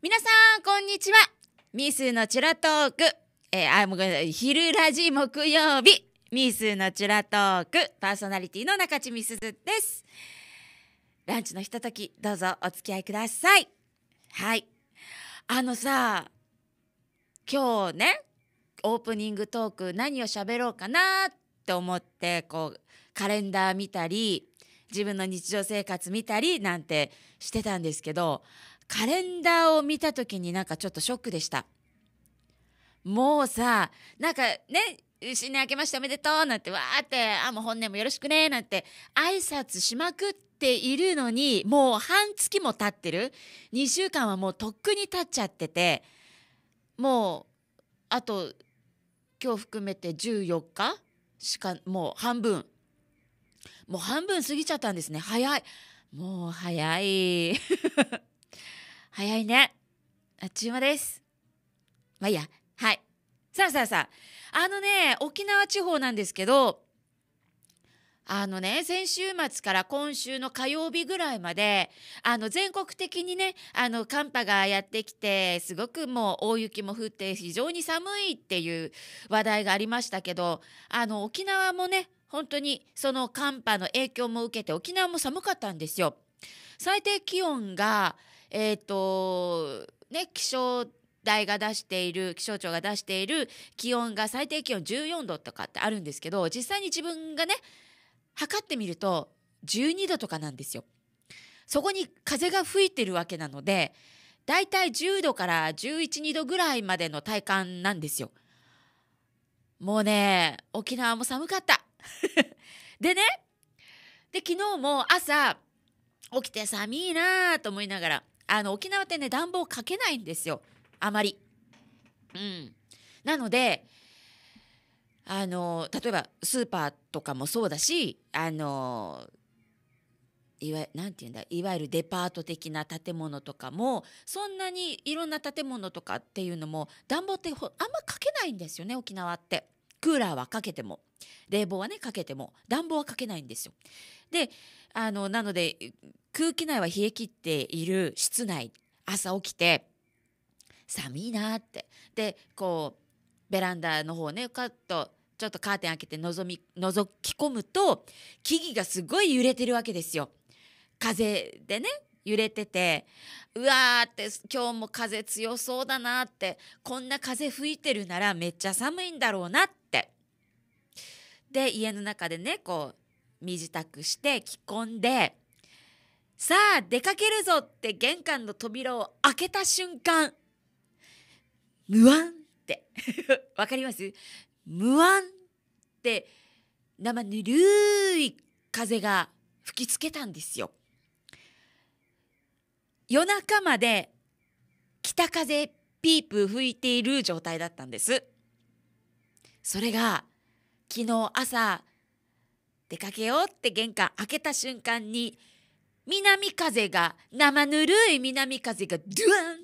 皆さん、こんにちは。ミスのチュラトーク。えー、あ、ごめんなさい。昼ラジ木曜日。ミスのチュラトーク。パーソナリティの中地ミスです。ランチのひととき、どうぞお付き合いください。はい。あのさ、今日ね、オープニングトーク何を喋ろうかなって思って、こう、カレンダー見たり、自分の日常生活見たりなんてしてたんですけどカレンダーを見た時になんかちょっとショックでした。もうさ、なんかね、新年明けましておめでとうなんてわーって、あ、もう本年もよろしくねなんて挨拶しまくっているのに、もう半月も経ってる。2週間はもうとっくに経っちゃってて、もう、あと、今日含めて14日しか、もう半分。もう半分過ぎちゃったんですね。早い。もう早い。早いね。あっちゅう間です。まあいいや。はい。さあさあさあ。あのね、沖縄地方なんですけど、あのね、先週末から今週の火曜日ぐらいまで、あの、全国的にね、あの、寒波がやってきて、すごくもう大雪も降って非常に寒いっていう話題がありましたけど、あの、沖縄もね、本当にその寒波の影響も受けて沖縄も寒かったんですよ。最低気温がえっ、ー、とね気象台が出している気象庁が出している気温が最低気温14度とかってあるんですけど実際に自分がね測ってみると12度とかなんですよ。そこに風が吹いてるわけなのでだいたい10度から11、2度ぐらいまでの体感なんですよ。もうね沖縄も寒かった。でねで昨日も朝起きて寒いなと思いながらあの沖縄ってね暖房かけないんですよあまり。うん、なのであの例えばスーパーとかもそうだしあのいわなんてうんだいわゆるデパート的な建物とかもそんなにいろんな建物とかっていうのも暖房ってあんまかけないんですよね沖縄ってクーラーはかけても。冷房はねかけても暖房はかけないんですよ。であのなので空気内は冷え切っている室内朝起きて寒いなってでこうベランダの方ねカッとちょっとカーテン開けてのぞみ覗き込むと木々がすごい揺れてるわけですよ。風でね揺れててうわーって今日も風強そうだなってこんな風吹いてるならめっちゃ寒いんだろうなっで家の中でねこう身支度して着込んでさあ出かけるぞって玄関の扉を開けた瞬間無んって わかります無んって生ぬるい風が吹きつけたんですよ。夜中まで北風ピープ吹いている状態だったんです。それが昨日朝出かけようって玄関開けた瞬間に南風が生ぬるい南風がドゥーン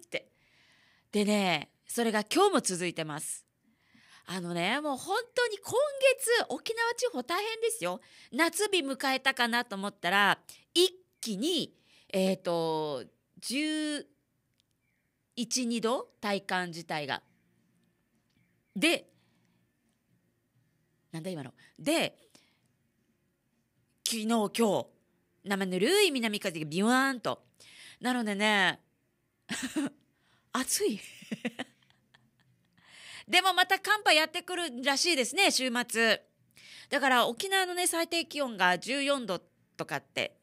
ってでねそれが今日も続いてますあのねもう本当に今月沖縄地方大変ですよ夏日迎えたかなと思ったら一気にえっ、ー、と112度体感自体が。でなんだ今の。で、昨日、今日、生ぬるい南風がビューンと。なのでね、暑い。でもまた寒波やってくるらしいですね、週末。だから沖縄のね、最低気温が14度とかって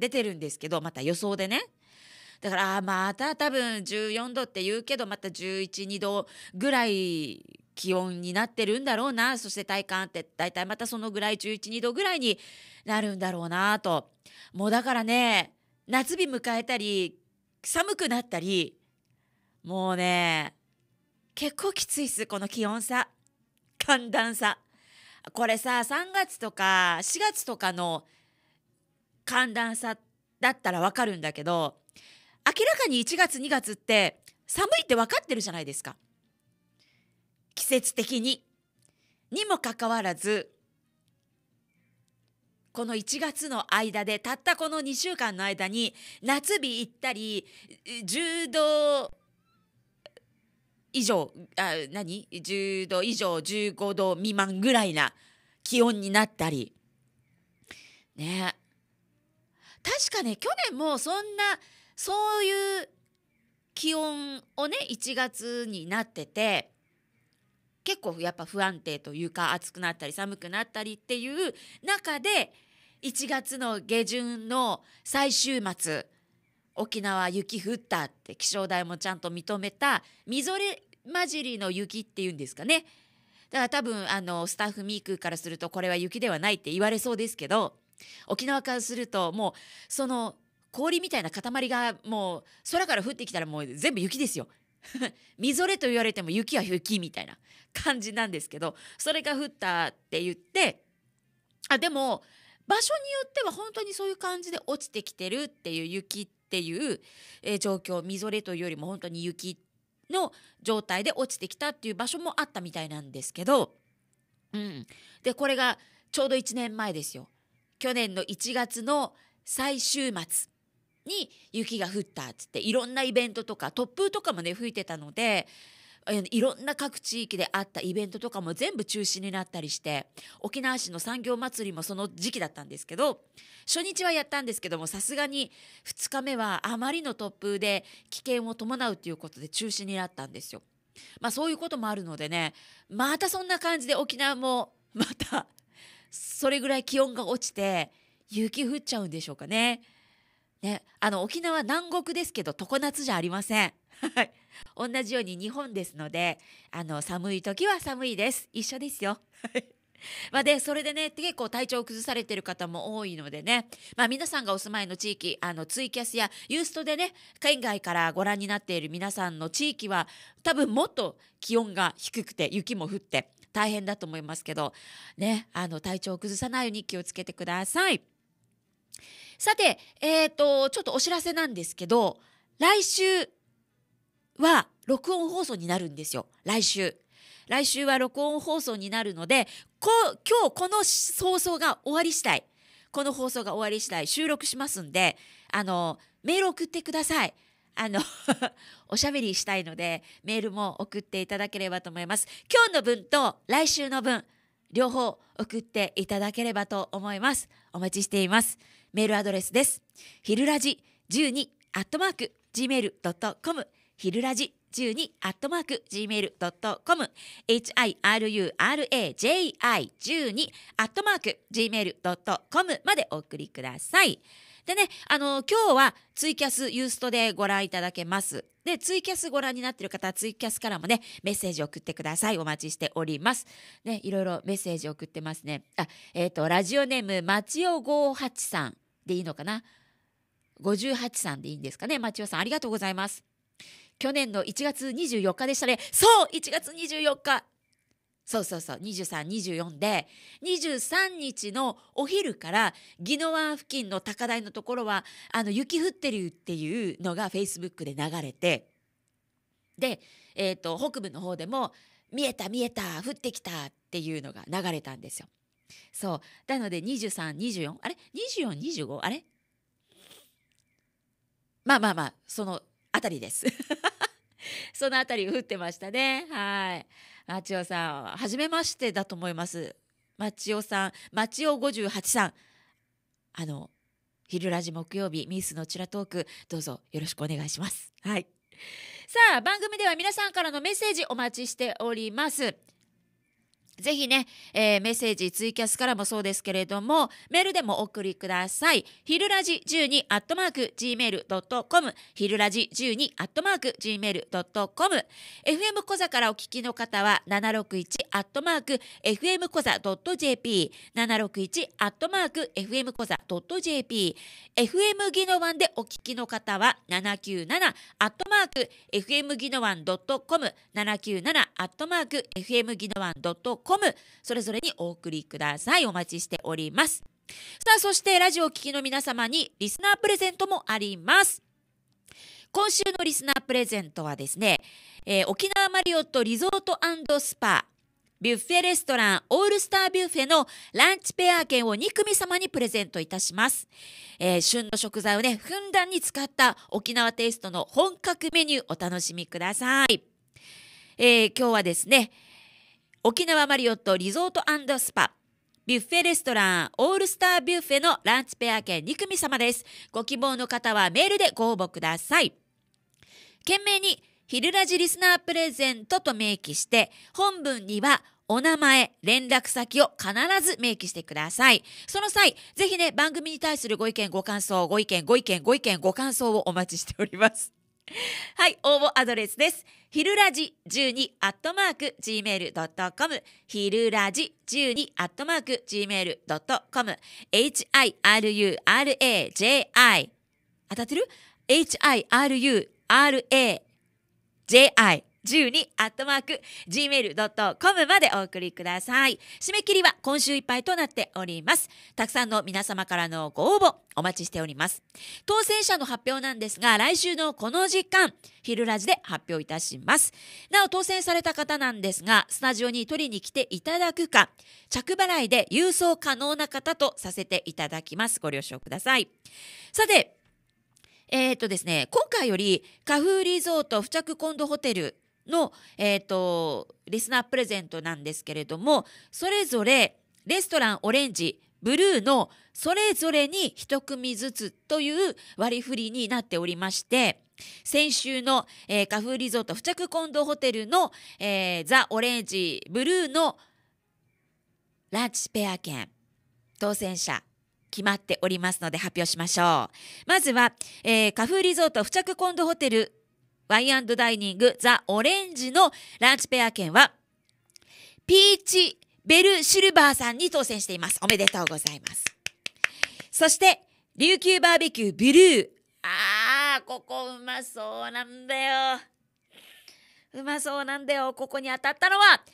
出てるんですけど、また予想でね。だから、また多分14度って言うけど、また11、2度ぐらい気温になってるんだろうなそして体感って大体またそのぐらい112度ぐらいになるんだろうなともうだからね夏日迎えたり寒くなったりもうね結構きついっすこの気温差寒暖差これさ3月とか4月とかの寒暖差だったらわかるんだけど明らかに1月2月って寒いって分かってるじゃないですか。季節的ににもかかわらずこの1月の間でたったこの2週間の間に夏日行ったり10度以上あ何10度以上15度未満ぐらいな気温になったりね確かね去年もそんなそういう気温をね1月になってて結構やっぱ不安定というか暑くなったり寒くなったりっていう中で1月の下旬の最終末沖縄雪降ったって気象台もちゃんと認めたみぞれ混じりの雪っていうんですかねだから多分あのスタッフミークからするとこれは雪ではないって言われそうですけど沖縄からするともうその氷みたいな塊がもう空から降ってきたらもう全部雪ですよ みぞれと言われても雪は雪みたいな感じなんですけどそれが降ったって言ってあでも場所によっては本当にそういう感じで落ちてきてるっていう雪っていう、状況みぞれというよりも本当に雪の状態で落ちてきたっていう場所もあったみたいなんですけど、うん、でこれがちょうど1年前ですよ去年の1月の最終末に雪が降ったっつっていろんなイベントとか突風とかもね吹いてたのでいろんな各地域であったイベントとかも全部中止になったりして沖縄市の産業祭りもその時期だったんですけど初日はやったんですけどもさすがに2日目はあまりの突風で危険を伴うということで中止になったんですよ。まあそういうこともあるのでねまたそんな感じで沖縄もまたそれぐらい気温が落ちて雪降っちゃうんでしょうかね。ね、あの沖縄南国ですけど常夏じゃありません。はい同じように日本ですので、あの、寒い時は寒いです。一緒ですよ。まあ、でそれでね結構体調を崩されてる方も多いのでね、まあ、皆さんがお住まいの地域あのツイキャスやユーストでね県外からご覧になっている皆さんの地域は多分もっと気温が低くて雪も降って大変だと思いますけど、ね、あの体調を崩さないように気をつけてください。さて、えーと、とちょっとお知らせなんですけど来週は録音放送になるんですよ来週来週は録音放送になるのでこ今日この放送が終わり次第この放送が終わり次第収録しますんであのメール送ってくださいあの おしゃべりしたいのでメールも送っていただければと思います今日の分と来週の分両方送っていただければと思いますお待ちしていますメールアドレスですひるらじ12アットマーク gmail.com ひるらじ12アットマーク gmail.com hiruraj12 i アットマーク gmail.com までお送りください。でね、あの、今日はツイキャスユーストでご覧いただけます。で、ツイキャスご覧になっている方はツイキャスからもね、メッセージ送ってください。お待ちしております。ね、いろいろメッセージ送ってますね。あ、えっ、ー、と、ラジオネーム、まちお58さんでいいのかな ?58 さんでいいんですかね。まちおさん、ありがとうございます。去年の1月24日でしたね。そう !1 月24日そうそうそう、23、24で、23日のお昼から、宜野湾付近の高台のところは、あの、雪降ってるっていうのがフェイスブックで流れて、で、えっ、ー、と、北部の方でも、見えた見えた、降ってきたっていうのが流れたんですよ。そう。なので、23、24、あれ ?24、25? あれまあまあまあ、その、あたりです。そのあたり降ってましたね。はい。マチさん、初めましてだと思います。マチさん、マチオ58さん。あの、昼ラジ木曜日、ミスのチラトーク、どうぞよろしくお願いします。はい。さあ、番組では皆さんからのメッセージお待ちしております。ぜひね、えー、メッセージ、ツイキャスからもそうですけれども、メールでもお送りください。ひるらじ12アットマーク gmail.com、ひるラジ十二アットマーク g m a i l トコム FM 小座からお聞きの方は、七六一アットマーク FM 小座ドット .jp、七六一アットマーク FM 小座ドット .jp、FM ギノワンでお聞きの方は、七九七アットマーク FM ギノワンドットコム七九七アットマーク FM ギノワン .com .com それぞれにお送りください。お待ちしております。さあ、そしてラジオ聴きの皆様にリスナープレゼントもあります。今週のリスナープレゼントはですね、えー、沖縄マリオットリゾートスパビュッフェレストランオールスタービュッフェのランチペア券を2組様にプレゼントいたします。えー、旬の食材をね、ふんだんに使った沖縄テイストの本格メニューお楽しみください。えー、今日はですね、沖縄マリオットリゾートスパビュッフェレストランオールスタービュッフェのランチペア券2組様です。ご希望の方はメールでご応募ください。懸命にヒルラジリスナープレゼントと明記して、本文にはお名前、連絡先を必ず明記してください。その際、ぜひね、番組に対するご意見、ご感想、ご意見、ご意見、ご意見、ご感想をお待ちしております。はい、応募アドレスです。ひるらじ12アットマーク gmail.com ひるらじ12アットマーク gmail.com hiruraji 当たってる ?hiruraji 12アットマーク gmail.com までお送りください締め切りは今週いっぱいとなっておりますたくさんの皆様からのご応募お待ちしております当選者の発表なんですが来週のこの時間昼ラジで発表いたしますなお当選された方なんですがスタジオに取りに来ていただくか着払いで郵送可能な方とさせていただきますご了承くださいさてえーとですね、今回より、花風リゾート付着コンドホテルの、えっ、ー、と、リスナープレゼントなんですけれども、それぞれレストランオレンジ、ブルーのそれぞれに一組ずつという割り振りになっておりまして、先週の、えー、花粉リゾート付着コンドホテルの、えー、ザ・オレンジ、ブルーのランチペア券、当選者、決まっておりますので発表しましょう。まずは、えー、花粉リゾート付着コンドホテルワインダイニングザ・オレンジのランチペア券は、ピーチ・ベル・シルバーさんに当選しています。おめでとうございます。そして、琉球バーベキューブルー。あー、ここうまそうなんだよ。うまそうなんだよ。ここに当たったのは、ムーネ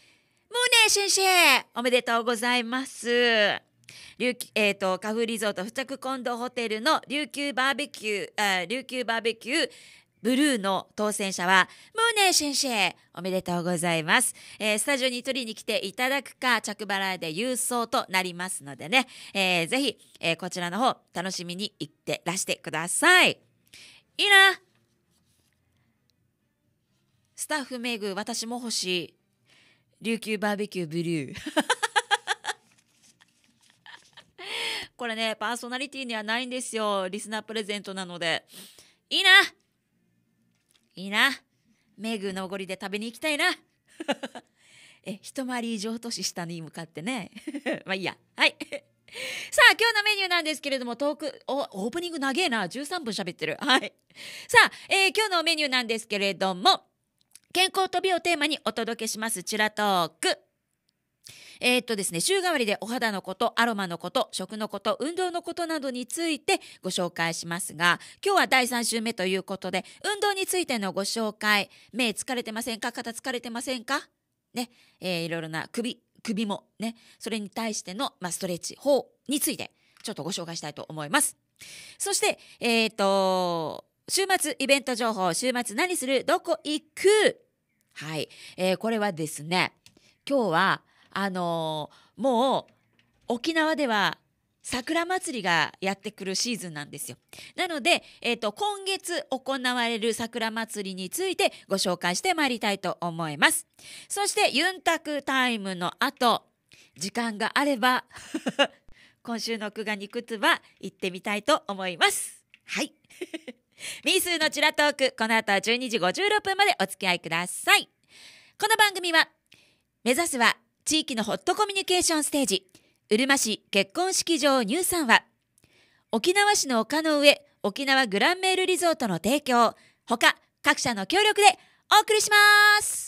ー先生おめでとうございます。琉球、えっ、ー、と、カフリゾート付着コンドホテルの琉球バーベキュー、あー琉球バーベキューブルーの当選者は、ムーネ先生、おめでとうございます、えー、スタジオに取りに来ていただくか、着払いで郵送となりますのでね、えー、ぜひ、えー、こちらの方、楽しみに行ってらしてください。いいなスタッフめぐ、私も欲しい。琉球バーベキューブルー。これね、パーソナリティにはないんですよ。リスナープレゼントなので。いいないいなメグのおごりで食べに行きたいな え一回り以上年下に向かってね まあいいやはい さあ今日のメニューなんですけれどもトークオープニング長えな13分喋ってるはいさあ、えー、今日のメニューなんですけれども健康と美をテーマにお届けしますチラトークえー、っとですね、週替わりでお肌のこと、アロマのこと、食のこと、運動のことなどについてご紹介しますが、今日は第3週目ということで、運動についてのご紹介、目疲れてませんか肩疲れてませんかね、えー、いろいろな首、首もね、それに対しての、まあ、ストレッチ法について、ちょっとご紹介したいと思います。そして、えー、っと、週末イベント情報、週末何するどこ行くはい、えー、これはですね、今日は、あのー、もう沖縄では桜祭りがやってくるシーズンなんですよ。なので、えーと、今月行われる桜祭りについてご紹介してまいりたいと思います。そしてユンタクタイムの後時間があれば 今週の「くが肉つば」行ってみたいと思います。はい ミースのチラトークこの後は12時56分までお付き合いください。この番組は目指すは地域のホットコミュニケーションステージうるま市結婚式場ニューさんは沖縄市の丘の上沖縄グランメールリゾートの提供ほか各社の協力でお送りします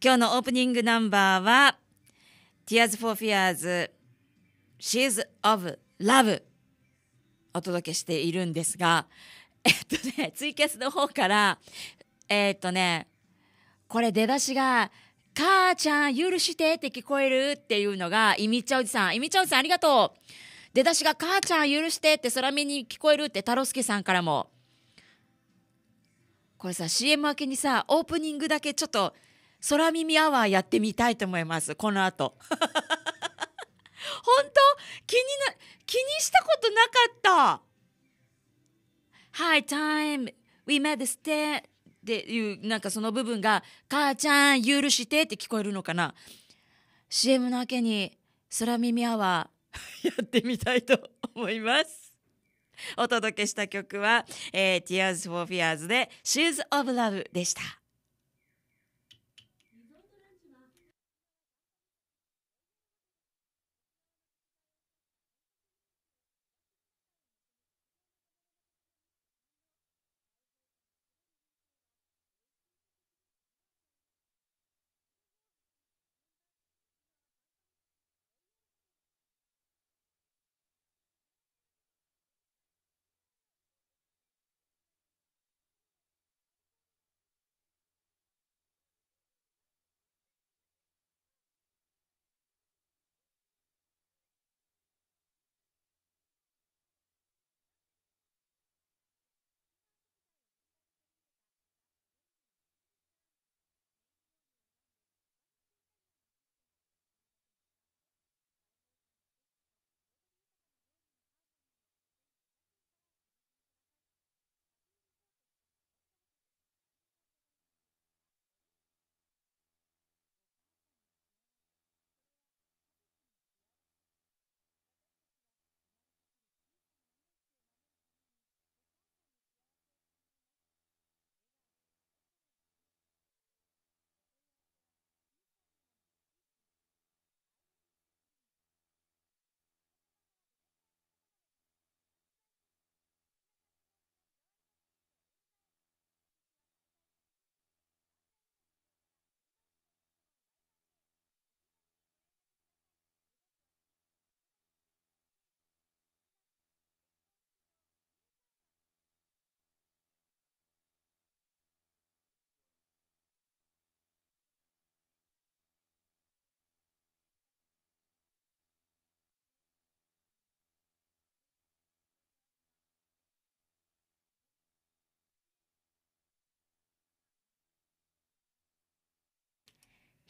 今日のオープニングナンバーは Tears for Fears She's of Love お届けしているんですが、えっとね、ツイキャスの方から、えっとね、これ出だしが、母ちゃん許してって聞こえるっていうのが、いみちゃおじさん。いみちゃおじさんありがとう。出だしが母ちゃん許してって空耳に聞こえるって太郎介さんからも。これさ、CM 明けにさ、オープニングだけちょっと空耳アワーやってみたいと思いますこの後 本当気にな気にしたことなかった Hi time we met this a y っていうなんかその部分が母ちゃん許してって聞こえるのかな CM の明けに空耳アワー やってみたいと思いますお届けした曲は、えー、Tears for Fears で Shoes of Love でした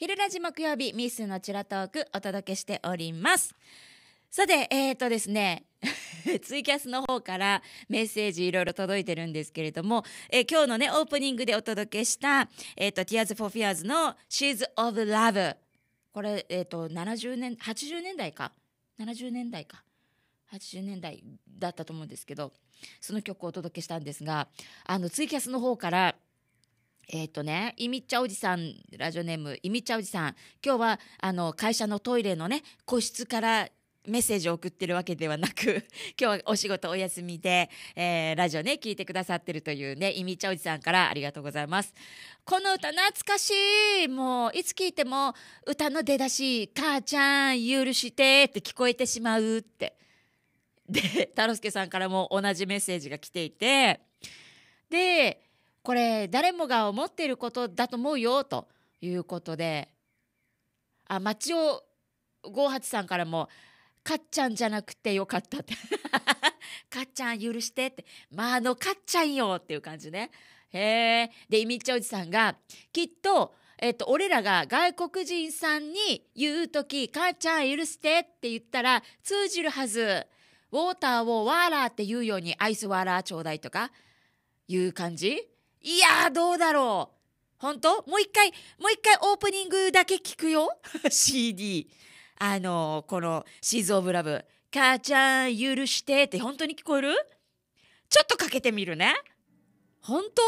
昼ラジ木曜日ミスのチラトークお届けしておりますさてえー、とですね ツイキャスの方からメッセージいろいろ届いてるんですけれども、えー、今日のねオープニングでお届けした「えーと、Tears for Fears」の「She's of Love」これ、えーと、と70年80年代か70年代か80年代だったと思うんですけどその曲をお届けしたんですがあのツイキャスの方から「えっ、ー、とね、いみっちゃおじさん、ラジオネーム、いみっちゃおじさん、今日は、あの、会社のトイレのね、個室からメッセージを送ってるわけではなく、今日はお仕事お休みで、えー、ラジオね、聞いてくださってるというね、いみちゃおじさんからありがとうございます。この歌懐かしいもう、いつ聴いても、歌の出だし、母ちゃん、許してって聞こえてしまうって。で、太郎介さんからも同じメッセージが来ていて、で、これ誰もが思っていることだと思うよということであ町尾58さんからも「かっちゃんじゃなくてよかった」って「かっちゃん許して」って「まああのかっちゃんよ」っていう感じね。へえ。で、いみっちおじさんが、きっと、えっと、俺らが外国人さんに言う時か母ちゃん許してって言ったら通じるはず。ウォーターをワーラーって言うようにアイスワーラーちょうだいとか、いう感じいやどうだろう。本当もう一回、もう一回オープニングだけ聞くよ。CD。あのー、このシーズ・オブ・ラブ。母ちゃん許してって本当に聞こえるちょっとかけてみるね。本当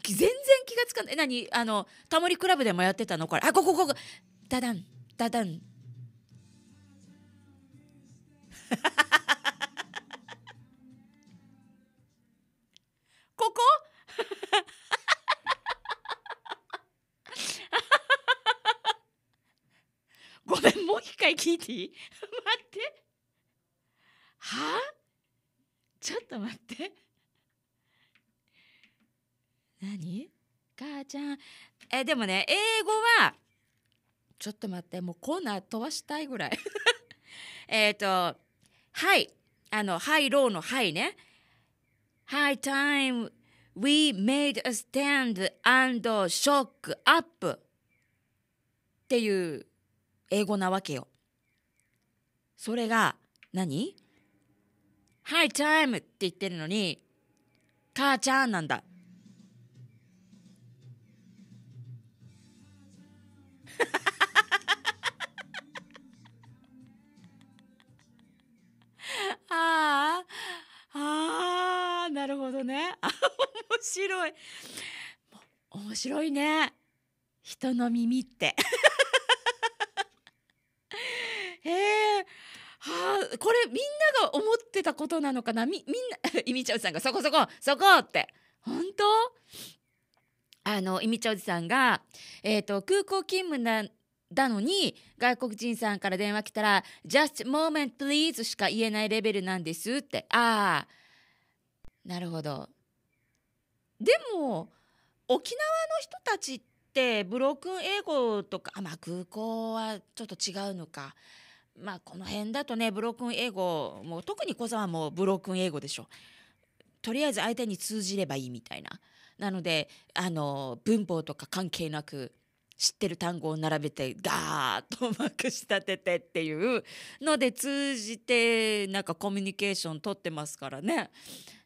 全然気がつかない。何あの、タモリクラブでもやってたのこれ。あ、ここ、ここ。ダダン、ダダン。ここ一回聞いていい 待ってはあちょっと待って何母ちゃんえでもね英語はちょっと待ってもうコーナー飛ばしたいぐらい えっとはいあのハイローのはいね High time we made a stand and shock up っていう英語なわけよ。それが何、何 ?Hi t i m って言ってるのに、母ちゃんなんだ。ああ、ああ、なるほどね。あ、面白い。面白いね。人の耳って。へえはあ、これみんなが思ってたことなのかなみみんないみ ちャうさんが「そこそこそこ!」って本当あのみちチうじさんが、えーと、と空港勤務なだのに外国人さんから電話来たら「just moment please」しか言えないレベルなんですってああなるほどでも沖縄の人たちってブロークン英語とかあまあ空港はちょっと違うのかまあこの辺だとねブロックン英語もう特に小沢もブロックン英語でしょとりあえず相手に通じればいいみたいななのであの文法とか関係なく知ってる単語を並べてガーッとうまく仕立ててっていうので通じてなんかコミュニケーション取ってますからね。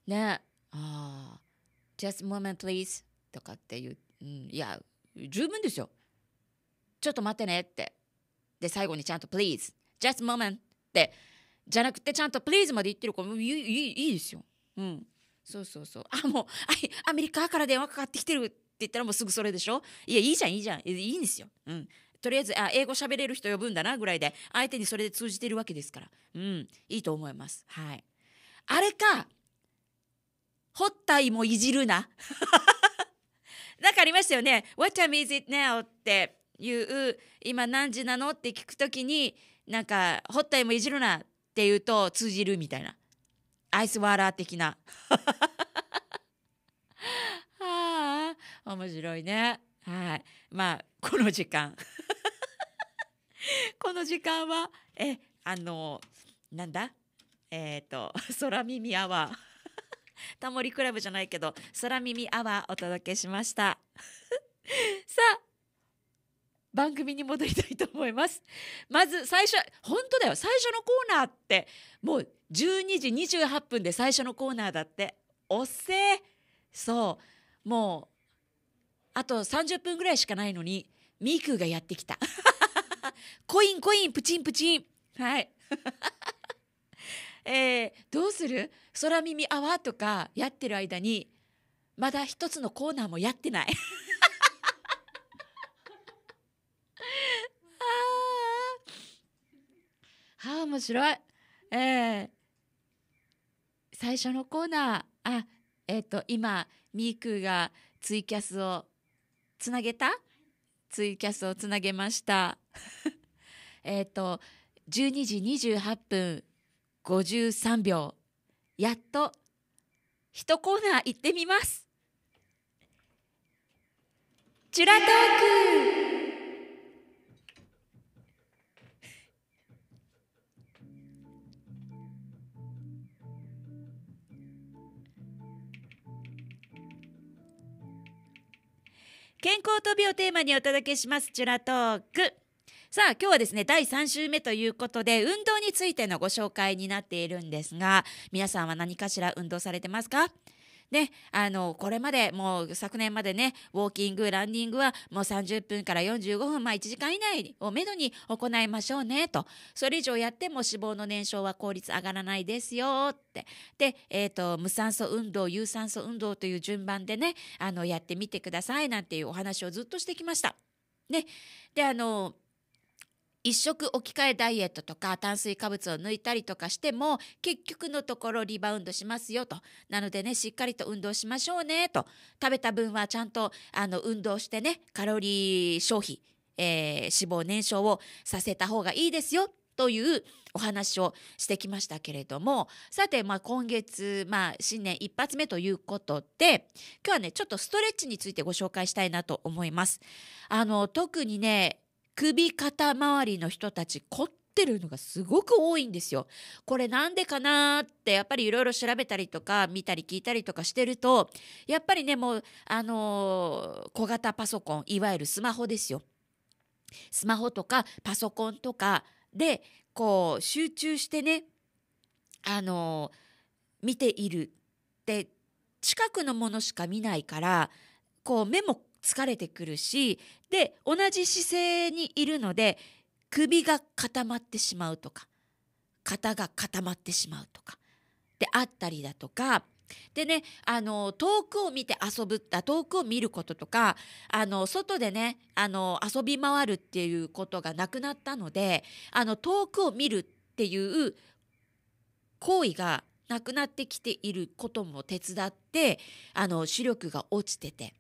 ねああ「just a moment please」とかっていう、うん、いや十分ですよ。ちょっと待ってねって。で最後にちゃんと「please」just moment ってじゃなくてちゃんと please まで言ってる子もいいいいですよ。うん。そうそうそう。あもうアメリカから電話かかってきてるって言ったらもうすぐそれでしょいやいいじゃんいいじゃんいいんですよ。うん。とりあえずあ英語喋れる人呼ぶんだなぐらいで相手にそれで通じてるわけですから。うん。いいと思います。はい。あれか。ホッタイもいじるな。なんかありましたよね。What time is it now? っていう今何時なのって聞くときになんか「ほったいもいじるな」って言うと通じるみたいなアイスワーラー的なはあ面白いねはいまあこの時間 この時間はえあのなんだえっ、ー、と空耳アワータモリクラブじゃないけど空耳アワーお届けしましたさあ番組に戻りたいと思いますまず最初本当だよ最初のコーナーってもう12時28分で最初のコーナーだっておっせそうもうあと30分ぐらいしかないのにミークがやってきた コインコインプチンプチンはい えー、どうする空耳アワーとかやってる間にまだ一つのコーナーもやってない ああ面白いえー、最初のコーナーあえっ、ー、と今みーくがツイキャスをつなげたツイキャスをつなげました えっと12時28分53秒やっと一コーナー行ってみますチュラトーク健康と美をテーマにお届けしますチュラトークさあ今日はですね第3週目ということで運動についてのご紹介になっているんですが皆さんは何かしら運動されてますかあの、これまでもう昨年までね、ウォーキング、ランニングはもう30分から45分、まあ1時間以内をめどに行いましょうね、と。それ以上やっても脂肪の燃焼は効率上がらないですよ、って。で、えっ、ー、と、無酸素運動、有酸素運動という順番でね、あの、やってみてください、なんていうお話をずっとしてきました。ね。で、あの、一食置き換えダイエットとか炭水化物を抜いたりとかしても結局のところリバウンドしますよとなのでねしっかりと運動しましょうねと食べた分はちゃんとあの運動してねカロリー消費、えー、脂肪燃焼をさせた方がいいですよというお話をしてきましたけれどもさて、まあ、今月、まあ、新年一発目ということで今日はねちょっとストレッチについてご紹介したいなと思います。あの特にね首肩周りの人たち凝ってるのがすごく多いんですよ。これなんでかなってやっぱりいろいろ調べたりとか見たり聞いたりとかしてるとやっぱりねもうあのー、小型パソコンいわゆるスマホですよ。スマホとかパソコンとかでこう集中してねあのー、見ているって近くのものしか見ないからこう目も疲れてくるしで同じ姿勢にいるので首が固まってしまうとか肩が固まってしまうとかであったりだとかでねあの遠くを見て遊ぶ遠くを見ることとかあの外でねあの遊び回るっていうことがなくなったのであの遠くを見るっていう行為がなくなってきていることも手伝ってあの視力が落ちてて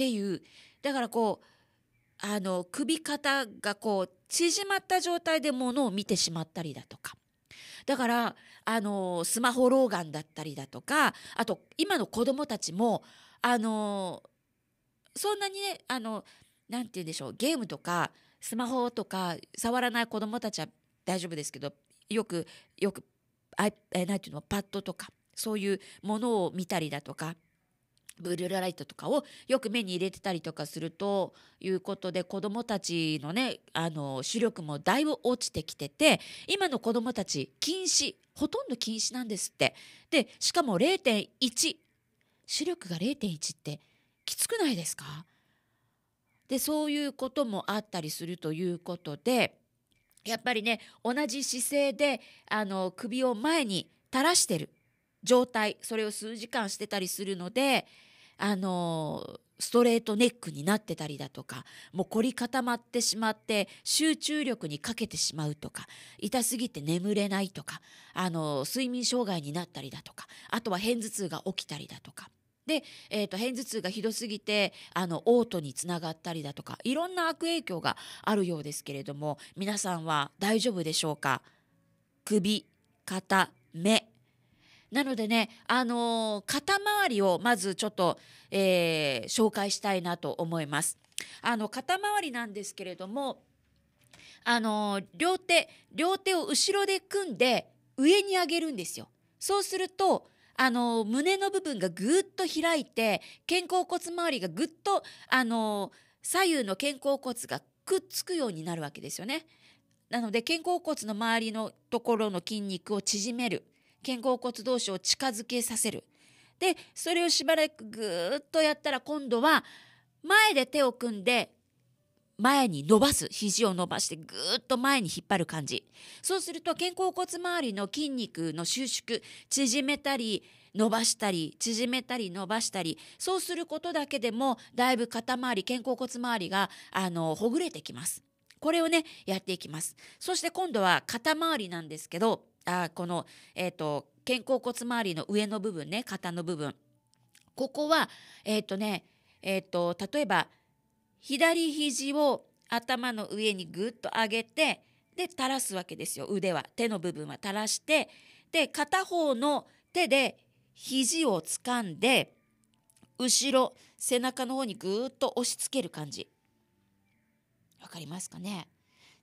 っていうだからこうあの首肩がこう縮まった状態でものを見てしまったりだとかだからあのスマホ老眼だったりだとかあと今の子どもたちもあのそんなにねあのなて言うんでしょうゲームとかスマホとか触らない子どもたちは大丈夫ですけどよくよくあえなて言うのパッドとかそういうものを見たりだとかブルーラライトとかをよく目に入れてたりとかするということで子どもたちのねあの視力もだいぶ落ちてきてて今の子どもたち禁止ほとんど禁止なんですってでしかも0.1視力が0.1ってきつくないですかでそういうこともあったりするということでやっぱりね同じ姿勢であの首を前に垂らしてる状態それを数時間してたりするのであのストレートネックになってたりだとかもう凝り固まってしまって集中力に欠けてしまうとか痛すぎて眠れないとかあの睡眠障害になったりだとかあとは片頭痛が起きたりだとか。で、えーと、片頭痛がひどすぎてあの嘔吐につながったりだとかいろんな悪影響があるようですけれども皆さんは大丈夫でしょうか首肩目なのでね、あのー、肩周りをまずちょっと、えー、紹介したいなと思います。あの肩周りなんですけれども、あのー、両手両手を後ろで組んで上に上げるんですよ。そうするとあの胸の部分がぐっと開いて肩甲骨周りがぐっとあの左右の肩甲骨がくっつくようになるわけですよね。なので肩甲骨の周りのところの筋肉を縮める肩甲骨同士を近づけさせる。で、それをしばらくぐーっとやったら今度は前で手を組んで前に伸ばす肘を伸ばしてぐーっと前に引っ張る感じそうすると肩甲骨周りの筋肉の収縮縮めたり伸ばしたり縮めたり伸ばしたりそうすることだけでもだいぶ肩周り肩甲骨周りがあのほぐれてきますこれをねやっていきますそして今度は肩周りなんですけどあこの、えっ、ー、と、肩甲骨周りの上の部分ね、肩の部分。ここは、えっ、ー、とね、えっ、ー、と、例えば、左肘を頭の上にぐっと上げて、で、垂らすわけですよ、腕は。手の部分は垂らして、で、片方の手で肘を掴んで、後ろ、背中の方にぐーっと押し付ける感じ。わかりますかね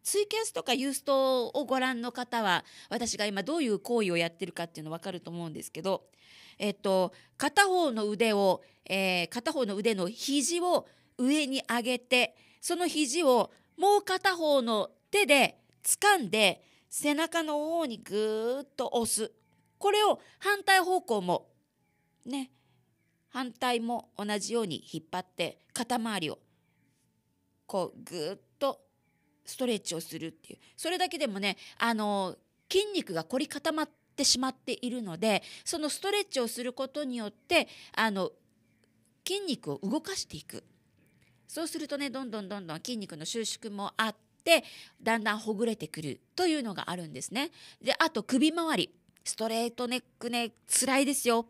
ツイキャスとかユーストをご覧の方は私が今どういう行為をやってるかっていうの分かると思うんですけど、えっと、片方の腕を、えー、片方の腕の肘を上に上げてその肘をもう片方の手で掴んで背中の方にぐーっと押すこれを反対方向もね反対も同じように引っ張って肩周りをこうぐーっストレッチをするっていうそれだけでもねあの筋肉が凝り固まってしまっているのでそのストレッチをすることによってあの筋肉を動かしていくそうするとねどんどんどんどん筋肉の収縮もあってだんだんほぐれてくるというのがあるんですね。であと首周りストレートネックねつらいですよ。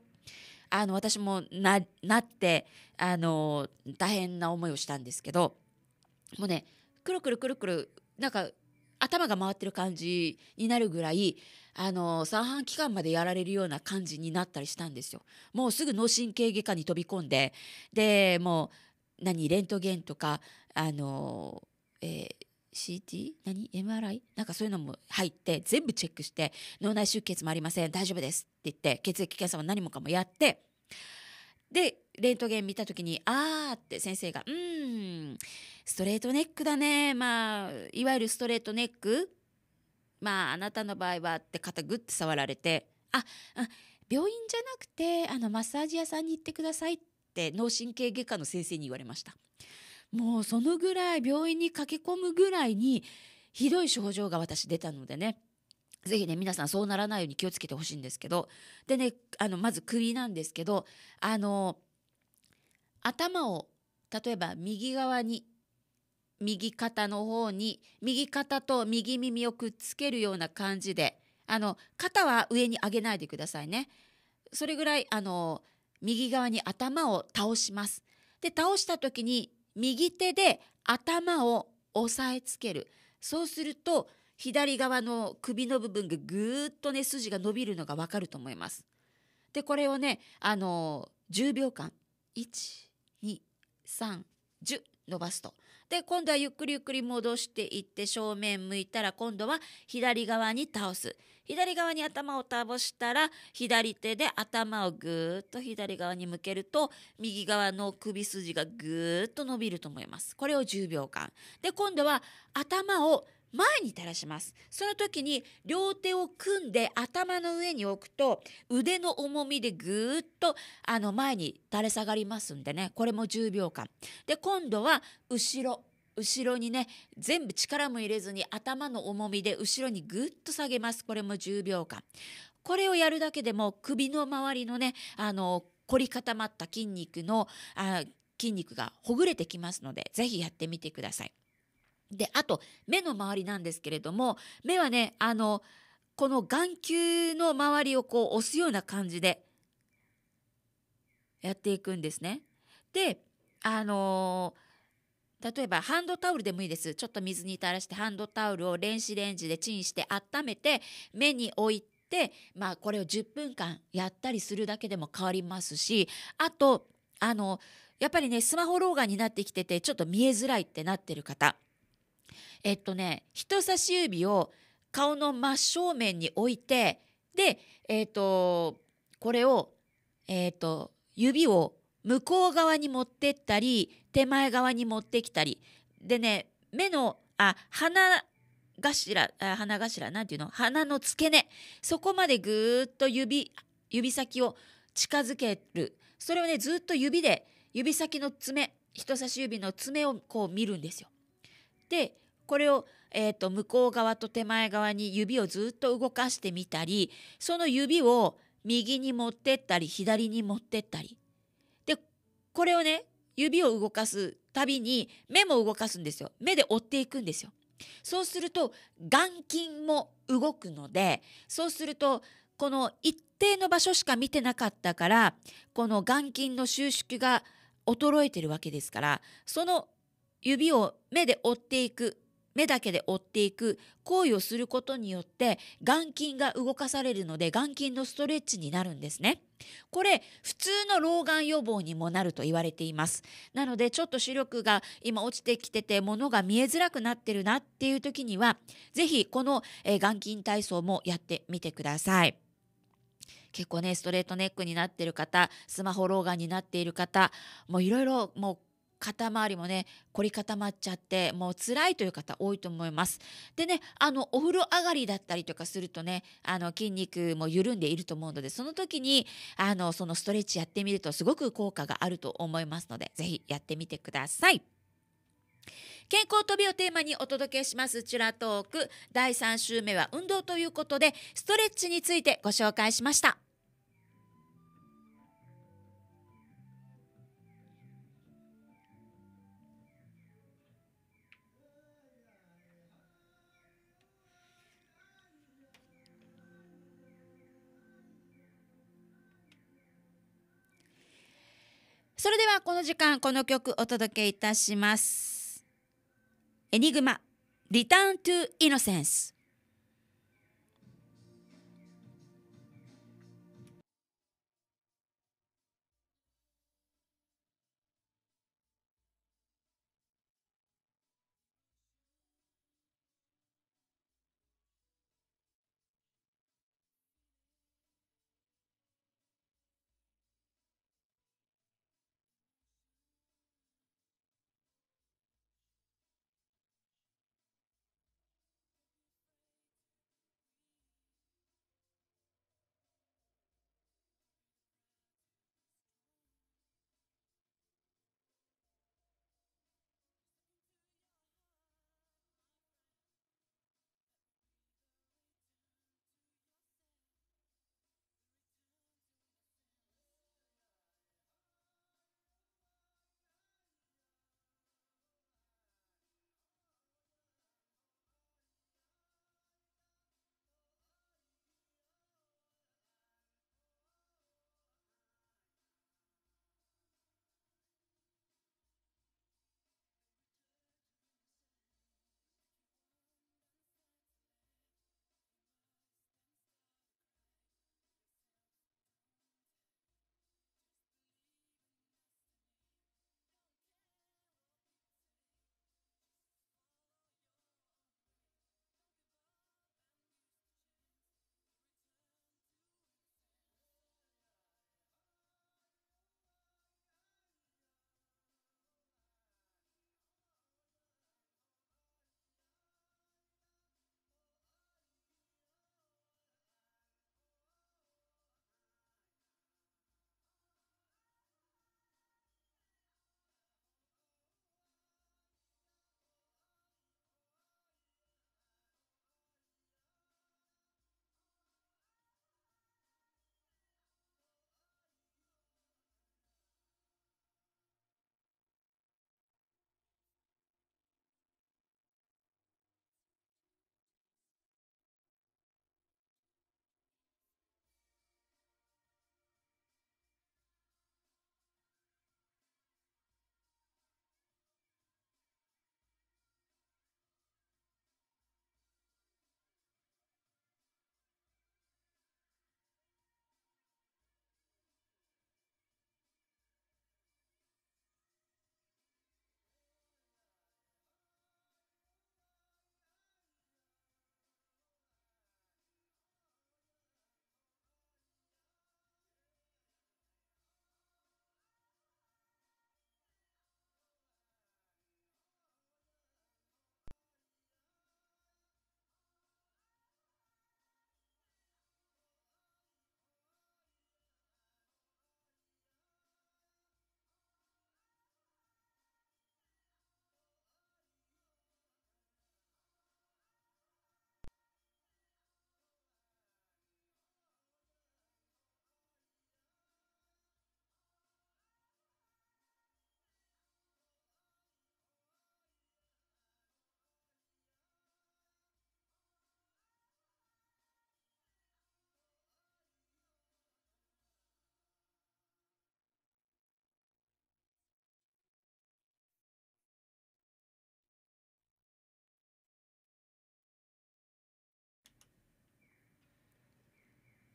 あの私もななってあの大変な思いをしたんですけどもうねくるくるくるくるなんか頭が回ってる感じになるぐらいあの三半規管までやられるような感じになったりしたんですよ。もうすぐ脳神経外科に飛び込んででもう何レントゲンとかあの、えー CT? 何 ?MRI? なんかそういうのも入って全部チェックして脳内出血もありません大丈夫ですって言って血液検査も何もかもやってでレントゲン見た時に「あー」って先生が「うんストレートネックだねまあいわゆるストレートネックまああなたの場合は」って肩グッて触られて「あ病院じゃなくてあのマッサージ屋さんに行ってください」って脳神経外科の先生に言われました。もうそのぐらい病院に駆け込むぐらいにひどい症状が私出たのでねぜひね皆さんそうならないように気をつけてほしいんですけどでねあのまず首なんですけどあの頭を例えば右側に右肩の方に右肩と右耳をくっつけるような感じであの肩は上に上げないでくださいねそれぐらいあの右側に頭を倒しますで倒した時に右手で頭を押さえつけるそうすると左側の首の部分がぐーっとね筋が伸びるのがわかると思いますでこれをねあの10秒間1 3、10伸ばすと。で、今度はゆっくりゆっくり戻していって正面向いたら今度は左側に倒す。左側に頭を倒したら左手で頭をぐーっと左側に向けると右側の首筋がぐーっと伸びると思います。これを10秒間。で、今度は頭を前に垂らしますその時に両手を組んで頭の上に置くと腕の重みでぐーっとあの前に垂れ下がりますんでねこれも10秒間で今度は後ろ後ろにね全部力も入れずに頭の重みで後ろにぐっと下げますこれも10秒間これをやるだけでも首の周りのねあの凝り固まった筋肉のあ筋肉がほぐれてきますので是非やってみてください。で、あと、目の周りなんですけれども、目はね、あの、この眼球の周りをこう押すような感じでやっていくんですね。で、あのー、例えばハンドタオルでもいいです。ちょっと水に垂らしてハンドタオルを電子レンジでチンして温めて目に置いて、まあこれを10分間やったりするだけでも変わりますし、あと、あの、やっぱりね、スマホ老眼になってきてて、ちょっと見えづらいってなってる方。えっとね人差し指を顔の真正面に置いてでえっとこれをえっと指を向こう側に持ってったり手前側に持ってきたりでね目のあ鼻頭鼻頭なんていうの鼻の付け根そこまでぐーっと指指先を近づけるそれをねずっと指で指先の爪人差し指の爪をこう見るんですよ。でこれを、えーと、向こう側と手前側に指をずっと動かしてみたりその指を右に持ってったり左に持ってったりでこれをね指を動かすたびに目も動かすんですよ目で追っていくんですよそうすると眼筋も動くのでそうするとこの一定の場所しか見てなかったからこの眼筋の収縮が衰えてるわけですからその指を目で追っていく目だけで追っていく行為をすることによって眼筋が動かされるので眼筋のストレッチになるんですね。これ普通の老眼予防にもなると言われていますなのでちょっと視力が今落ちてきてて物が見えづらくなってるなっていう時には是非この、えー、眼筋体操もやってみてください。結構ねストレートネックになってる方スマホ老眼になっている方もういろいろもう肩周りもね凝り固まっちゃってもう辛いという方多いと思います。でねあのお風呂上がりだったりとかするとねあの筋肉も緩んでいると思うのでその時にあのそのストレッチやってみるとすごく効果があると思いますので是非やってみてください。健康と美をテーマにお届けしますチュラトーク第3週目は運動ということでストレッチについてご紹介しました。それではこの時間この曲お届けいたしますエニグマリターントゥイノセンス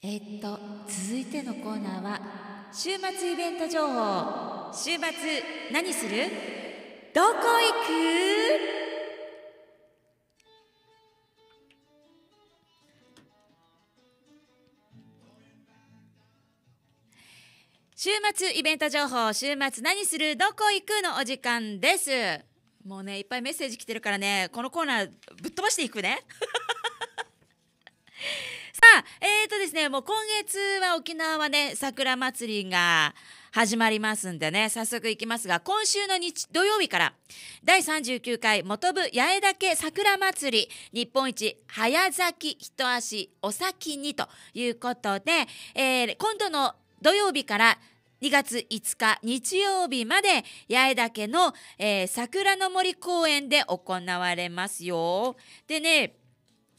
えー、っと続いてのコーナーは週末イベント情報週末何するどこ行く週末イベント情報週末何するどこ行くのお時間ですもうねいっぱいメッセージ来てるからねこのコーナーぶっ飛ばしていくね えーとですね、もう今月は沖縄はね、桜祭りが始まりますんでね、早速行きますが、今週の日土曜日から、第39回元部八重岳桜祭り、日本一早咲き一足お先にということで、えー、今度の土曜日から、2月5日日曜日まで八重岳の、えー、桜の森公園で行われますよ。でね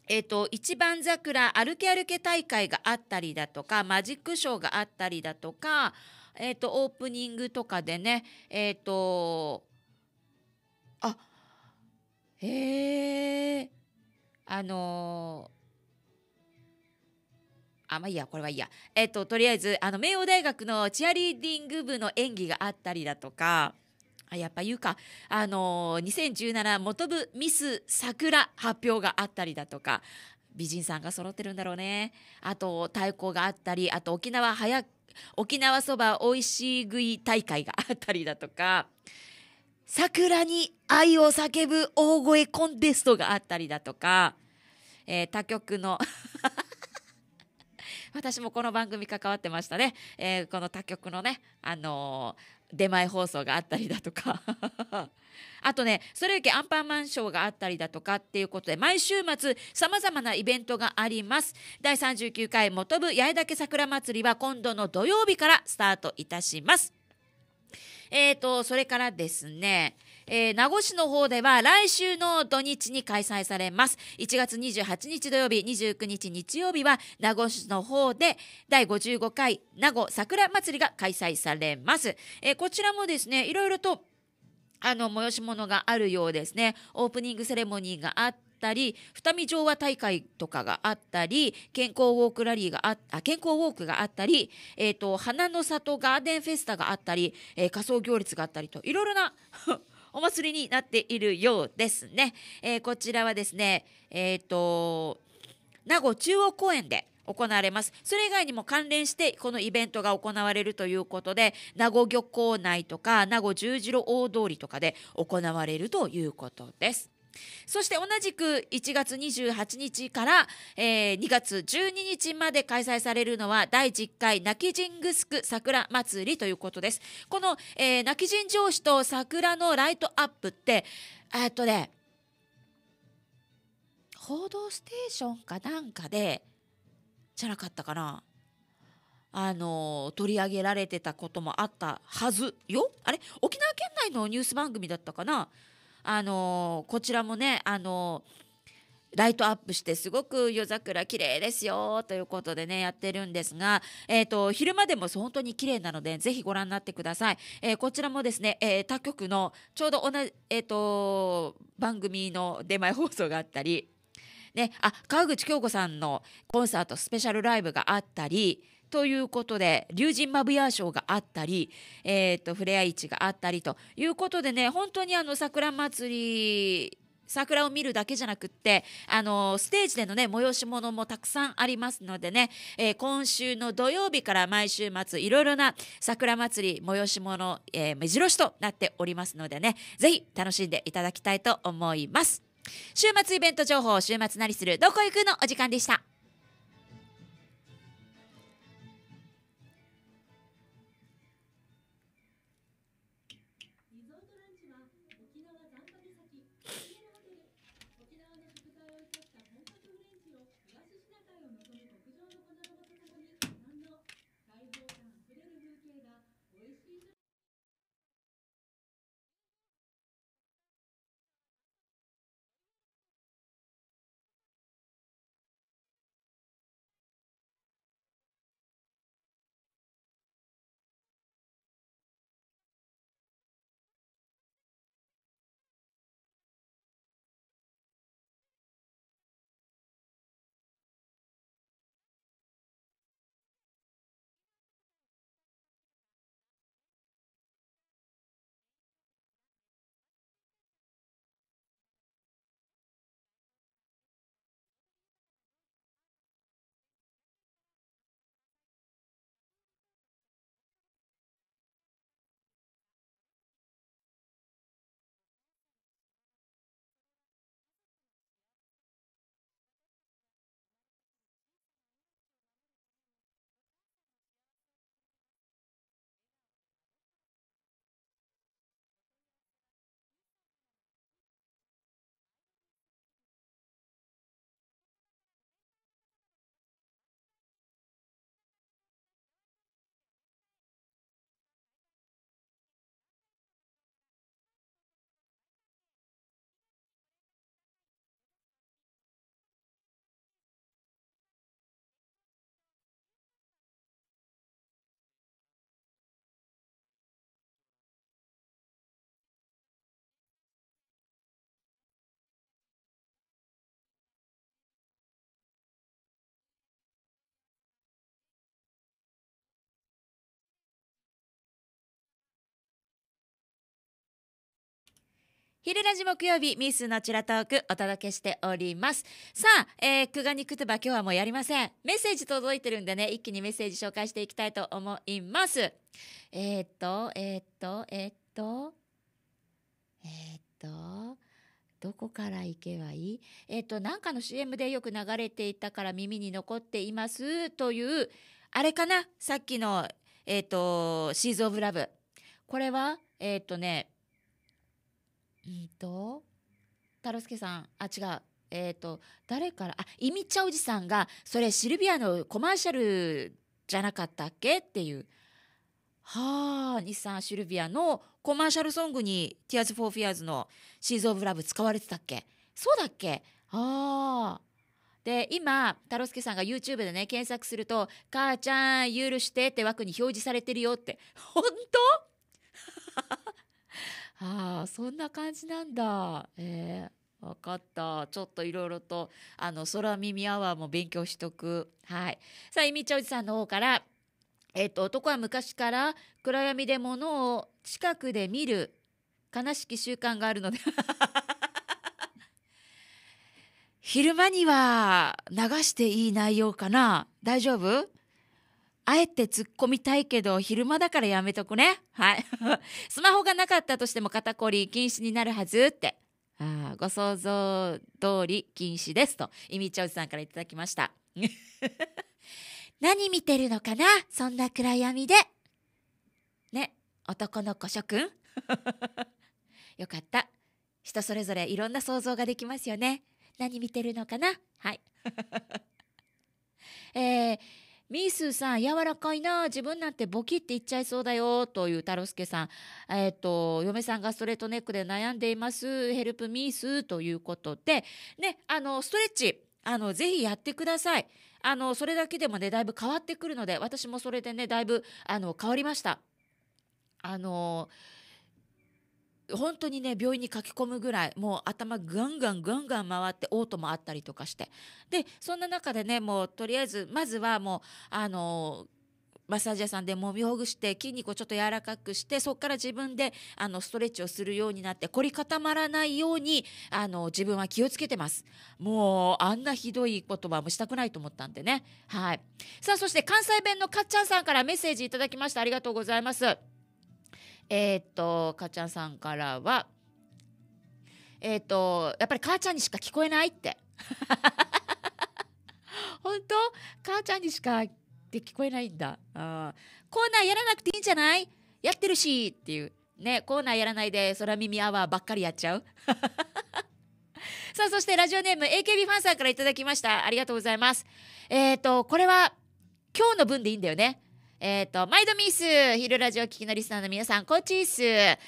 えっ、ー、と、一番桜歩け歩け大会があったりだとかマジックショーがあったりだとか、えっ、ー、と、オープニングとかでねえっ、ー、とあへえあのあ、まあいいや、これはいいや。えっと、とりあえず、あの、明王大学のチアリーディング部の演技があったりだとか、あやっぱ言うかあの2017元部ミス桜発表があったりだとか美人さんが揃ってるんだろうねあと太鼓があったりあと沖縄早沖縄そばおいしい食い大会があったりだとか桜に愛を叫ぶ大声コンテストがあったりだとか、えー、他局の 私もこの番組関わってましたね、えー、この他局のね、あのー出前放送があったりだとか あとねそれだけアンパンマンショーがあったりだとかっていうことで毎週末さまざまなイベントがあります第39回元部八重岳桜まつりは今度の土曜日からスタートいたしますえーと、それからですね、えー、名護市の方では来週の土日に開催されます。1月28日土曜日、29日日曜日は名護市の方で第55回名護桜祭りが開催されます。えー、こちらもですね、いろいろとあの催し物があるようですね。オープニングセレモニーがあって、ったり二見乗和大会とかがあったり健康ウォークラリーがあ健康ウォークがあったり、えーと、花の里ガーデンフェスタがあったり、えー、仮装行列があったりといろいろな お祭りになっているようですね。えー、こちらはですね、えっ、ー、と、名護中央公園で行われます。それ以外にも関連してこのイベントが行われるということで、名護漁港内とか名護十字路大通りとかで行われるということです。そして同じく1月28日から、えー、2月12日まで開催されるのは第10回泣き神グスク桜祭りということです。この、えー、泣き神上司と桜のライトアップって、えっとね、報道ステーションかなんかで、じゃなかったかな。あの取り上げられてたこともあったはずよあれ沖縄県内のニュース番組だったかなあのこちらもね、あのライトアップしてすごく夜桜綺麗ですよということでねやってるんですが、えーと、昼間でも本当に綺麗なのでぜひご覧になってください、えー、こちらもですね、えー、他局のちょうど同じ、えーと、と番組の出前放送があったり、ね、あ川口京子さんのコンサートスペシャルライブがあったりということで龍神マブヤー賞があったり、えーと、ふれあい市があったりということでね本当にあの桜祭り桜を見るだけじゃなくってあのステージでのね催し物もたくさんありますのでね、えー、今週の土曜日から毎週末いろいろな桜祭り催し物、えー、目白押しとなっておりますのでねぜひ楽しんでいただきたいと思います週末イベント情報週末なりするどこ行くのお時間でした昼ラジ木曜日ミスのチラトークお届けしておりますさあ、えー、クガニクトバ今日はもうやりませんメッセージ届いてるんでね一気にメッセージ紹介していきたいと思いますえー、っとえー、っとえー、っとえっとどこから行けばいいえっとなんかの CM でよく流れていたから耳に残っていますというあれかなさっきのえっとシーズ・オブ・ラブこれはえっとねいいと太郎介さんあ違うえっ、ー、と誰からあいみちゃおじさんがそれシルビアのコマーシャルじゃなかったっけっていうはあ日産シルビアのコマーシャルソングに「Tears for Fears」の「シーズ・オブ・ラブ」使われてたっけそうだっけああで今太郎介さんが YouTube でね検索すると「母ちゃん許して」って枠に表示されてるよって本当ああ、そんな感じなんだ。えー、分かった。ちょっといろいろと、あの、空耳アワーも勉強しとく。はい。さあ、いみちおじさんの方から、えっ、と、男は昔から暗闇で物を近くで見る悲しき習慣があるので 昼間には流していい内容かな大丈夫あえて突っ込みたいけど、昼間だからやめとくね。はい。スマホがなかったとしても肩こり禁止になるはずって。あご想像通り禁止ですと、イミチョウさんからいただきました。何見てるのかなそんな暗闇で。ね、男の子諸君 よかった。人それぞれいろんな想像ができますよね。何見てるのかなはい。えーミースーさん、柔らかいな、自分なんてボキって言っちゃいそうだよ、という太郎介さん。えっ、ー、と、嫁さんがストレートネックで悩んでいます、ヘルプミースーということで、ね、あの、ストレッチ、あの、ぜひやってください。あの、それだけでもね、だいぶ変わってくるので、私もそれでね、だいぶ、あの、変わりました。あの本当にね病院に駆け込むぐらいもう頭ガンガンガンガン回って嘔吐もあったりとかしてでそんな中でねもうとりあえずまずはもうあのマッサージ屋さんで揉みほぐして筋肉をちょっと柔らかくしてそこから自分であのストレッチをするようになって凝り固まらないようにあの自分は気をつけてますもうあんなひどい言葉もしたくないと思ったんでねはいさあそして関西弁のかっちゃんさんからメッセージいただきましたありがとうございますえー、っと、かちゃんさんからは、えー、っと、やっぱり母ちゃんにしか聞こえないって。本当母ちゃんにしかって聞こえないんだ。あコーナーやらなくていいんじゃないやってるしっていう。ね、コーナーやらないで空耳アワーばっかりやっちゃう。さあ、そしてラジオネーム AKB ファンさんから頂きました。ありがとうございます。えっ、と、これは今日の分でいいんだよね。えっ、ー、と、毎度ミス、昼ラジオ聴きのリスナーの皆さん、こっちーす。テ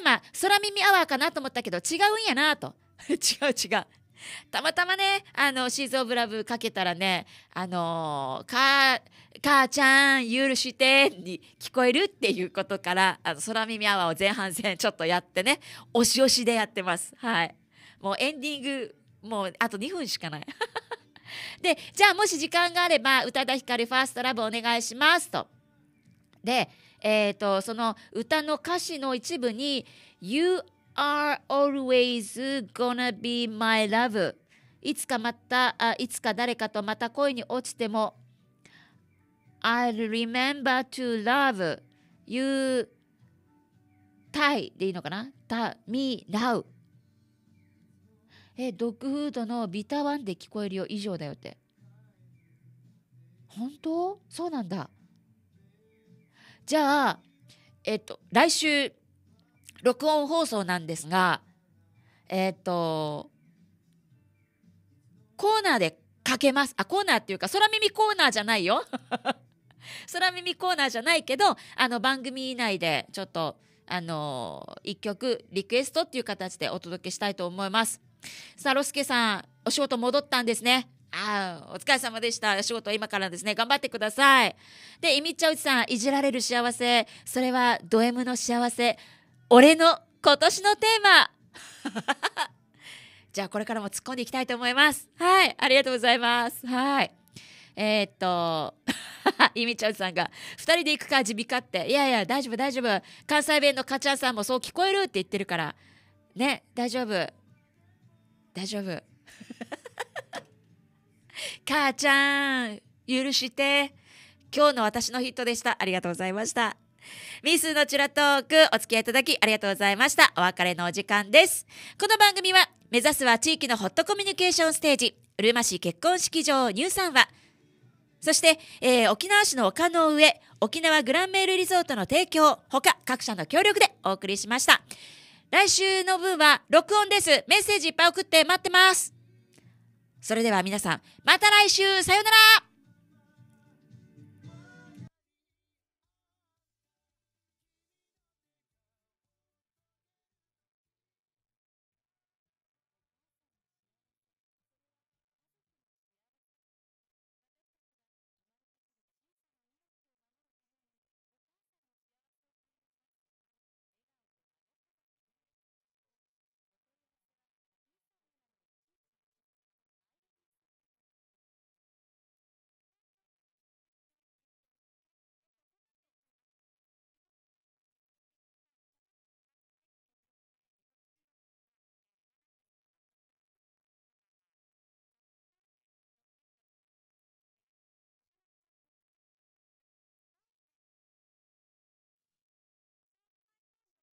ーマ、空耳アワーかなと思ったけど、違うんやなと。違う違う。たまたまね、あの、シーズオブラブかけたらね、あのー、か、母ちゃん、許してに聞こえるっていうことから、あの、空耳アワーを前半戦ちょっとやってね、押し押しでやってます。はい。もうエンディング、もうあと2分しかない。で、じゃあもし時間があれば、宇多田ヒカルファーストラブお願いしますと。で、えーと、その歌の歌詞の一部に「You are always gonna be my love」いつかまたあいつか誰かとまた恋に落ちても I'll remember to love you タイでいいのかなタミラウえドッグフードのビタワンで聞こえるよ以上だよって本当そうなんだじゃあ、えっと、来週、録音放送なんですが、えっと、コーナーでかけます。あ、コーナーっていうか、空耳コーナーじゃないよ。空耳コーナーじゃないけど、あの、番組内で、ちょっと、あのー、一曲リクエストっていう形でお届けしたいと思います。さあ、ロスケさん、お仕事戻ったんですね。ああ、お疲れ様でした。仕事は今からですね。頑張ってください。で、いみっちゃうちさん、いじられる幸せ。それはド M の幸せ。俺の今年のテーマ。じゃあ、これからも突っ込んでいきたいと思います。はい、ありがとうございます。はい。えー、っと、いみちゃんさんが、二人で行くか、地味かって。いやいや、大丈夫、大丈夫。関西弁のカチャさんもそう聞こえるって言ってるから。ね、大丈夫。大丈夫。母ちゃん、許して。今日の私のヒットでした。ありがとうございました。ミスのチュラトークお付き合いいただきありがとうございました。お別れのお時間です。この番組は目指すは地域のホットコミュニケーションステージ、うるま市結婚式場ニュは、そして、えー、沖縄市の丘の上、沖縄グランメールリゾートの提供、他各社の協力でお送りしました。来週の分は録音です。メッセージいっぱい送って待ってます。それでは皆さん、また来週さよなら